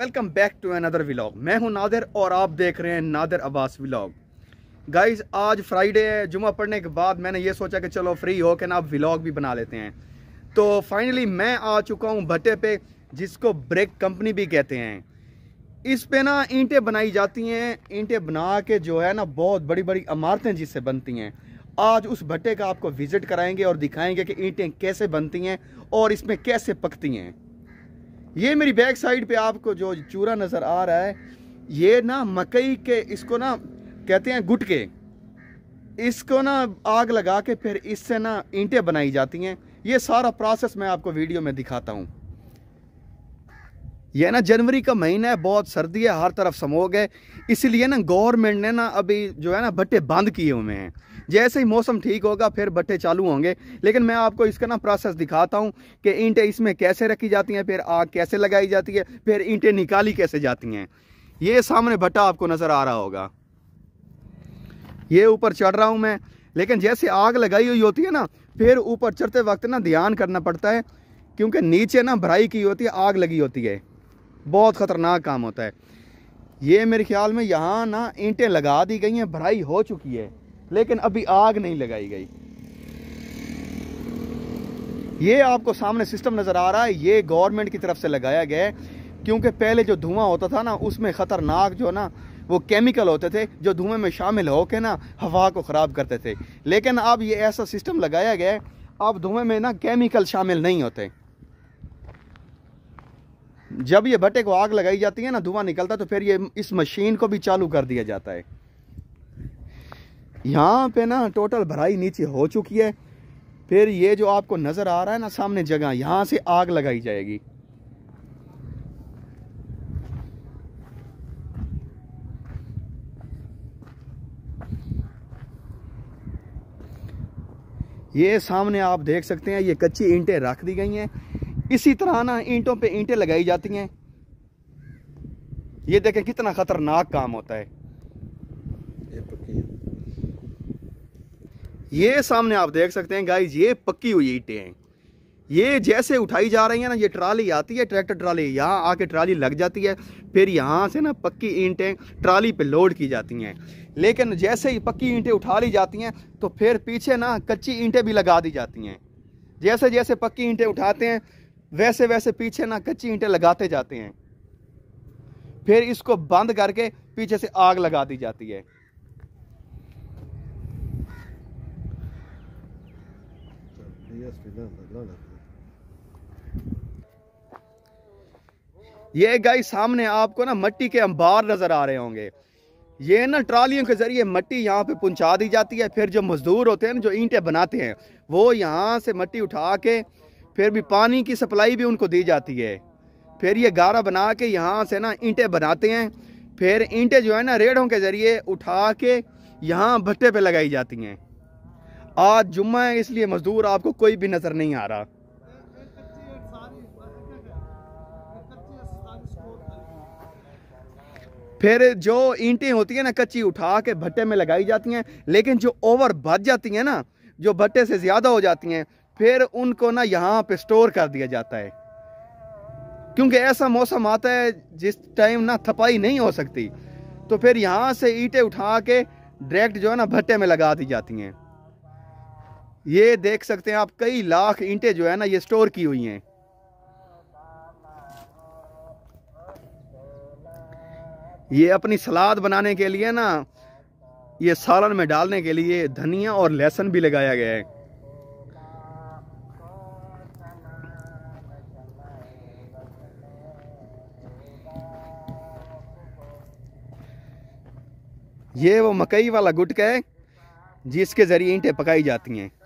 welcome back to another vlog मैं हूं नादिर और आप देख रहे हैं नादिर अब्बास व्लॉग गाइस आज फ्राइडे है जुमा पढ़ने के बाद मैंने ये सोचा कि चलो फ्री हो के ना आप व्लॉग भी बना लेते हैं तो फाइनली मैं आ चुका हूं भट्टे पे जिसको ब्रेक कंपनी भी कहते हैं इस पे ना ईंटें बनाई जाती हैं ईंटें बना के जो है ना बहुत बड़ी बड़ी इमारतें जिससे बनती हैं आज उस भट्टे का आपको विज़िट कराएंगे और दिखाएंगे कि ईंटें कैसे बनती हैं और इसमें कैसे पकती हैं ये मेरी बैक साइड पे आपको जो चूरा नज़र आ रहा है ये ना मकई के इसको ना कहते हैं गुटके इसको ना आग लगा के फिर इससे ना ईंटें बनाई जाती हैं ये सारा प्रोसेस मैं आपको वीडियो में दिखाता हूँ यह ना जनवरी का महीना है बहुत सर्दी है हर तरफ समोग है इसलिए ना गवर्नमेंट ने ना अभी जो है ना भट्टे बंद किए हुए हैं जैसे ही मौसम ठीक होगा फिर भट्टे चालू होंगे लेकिन मैं आपको इसका ना प्रोसेस दिखाता हूँ कि ईंटें इसमें कैसे रखी जाती हैं फिर आग कैसे लगाई जाती है फिर ईंटें निकाली कैसे जाती हैं ये सामने भट्टा आपको नज़र आ रहा होगा ये ऊपर चढ़ रहा हूँ मैं लेकिन जैसे आग लगाई हुई होती है ना फिर ऊपर चढ़ते वक्त ना ध्यान करना पड़ता है क्योंकि नीचे ना भराई की होती है आग लगी होती है बहुत ख़तरनाक काम होता है ये मेरे ख्याल में यहाँ ना ईंटें लगा दी गई हैं भराई हो चुकी है लेकिन अभी आग नहीं लगाई गई ये आपको सामने सिस्टम नज़र आ रहा है ये गवर्नमेंट की तरफ से लगाया गया है क्योंकि पहले जो धुआं होता था ना उसमें ख़तरनाक जो ना वो केमिकल होते थे जो धुएं में शामिल होकर ना हवा को ख़राब करते थे लेकिन अब ये ऐसा सिस्टम लगाया गया है अब धुएं में ना केमिकल शामिल नहीं होते जब ये भट्टे को आग लगाई जाती है ना धुआं निकलता तो फिर ये इस मशीन को भी चालू कर दिया जाता है यहाँ पे ना टोटल भराई नीचे हो चुकी है फिर ये जो आपको नज़र आ रहा है ना सामने जगह यहाँ से आग लगाई जाएगी ये सामने आप देख सकते हैं ये कच्ची ईंटें रख दी गई हैं इसी तरह ना ईंटों पे ईंटें लगाई जाती हैं ये देखें कितना ख़तरनाक काम होता है ये सामने आप देख सकते हैं गाइज ये पक्की हुई ईटे हैं ये जैसे उठाई जा रही है ना ये ट्राली आती है ट्रैक्टर ट्राली यहाँ आके ट्राली लग जाती है फिर यहाँ से ना पक्की ईंटें ट्राली पे लोड की जाती हैं लेकिन जैसे ही पक्की ईंटें उठा ली जाती हैं तो फिर पीछे ना कच्ची ईंटें भी लगा दी जाती हैं जैसे जैसे पक्की ईंटें उठाते हैं वैसे वैसे पीछे ना कच्ची ईंटें लगाते जाते हैं फिर इसको बंद करके पीछे से आग लगा दी जाती है ये गाय सामने आपको ना मट्टी के अंबार नज़र आ रहे होंगे ये ना ट्रालियों के ज़रिए मट्टी यहाँ पे पहुंचा दी जाती है फिर जो मज़दूर होते हैं ना जो ईंटे बनाते हैं वो यहाँ से मट्टी उठा के फिर भी पानी की सप्लाई भी उनको दी जाती है फिर ये गारा बना के यहाँ से ना ईंटे बनाते हैं फिर ईंटे जो है ना रेड़ों के ज़रिए उठा के यहाँ भट्टे पे लगाई जाती हैं आज जुम्मा है इसलिए मजदूर आपको कोई भी नज़र नहीं आ रहा फिर जो ईंटें होती हैं ना कच्ची उठा के भट्टे में लगाई जाती हैं लेकिन जो ओवर भर जाती हैं ना जो भट्टे से ज़्यादा हो जाती हैं फिर उनको ना यहाँ पे स्टोर कर दिया जाता है क्योंकि ऐसा मौसम आता है जिस टाइम ना थपाई नहीं हो सकती तो फिर यहाँ से ईंटें उठा के डायरेक्ट जो है ना भट्टे में लगा दी जाती हैं ये देख सकते हैं आप कई लाख ईंटें जो है ना ये स्टोर की हुई हैं ये अपनी सलाद बनाने के लिए ना ये सालन में डालने के लिए धनिया और लहसुन भी लगाया गया है ये वो मकई वाला गुटका है जिसके ज़रिए ईंटें पकाई जाती हैं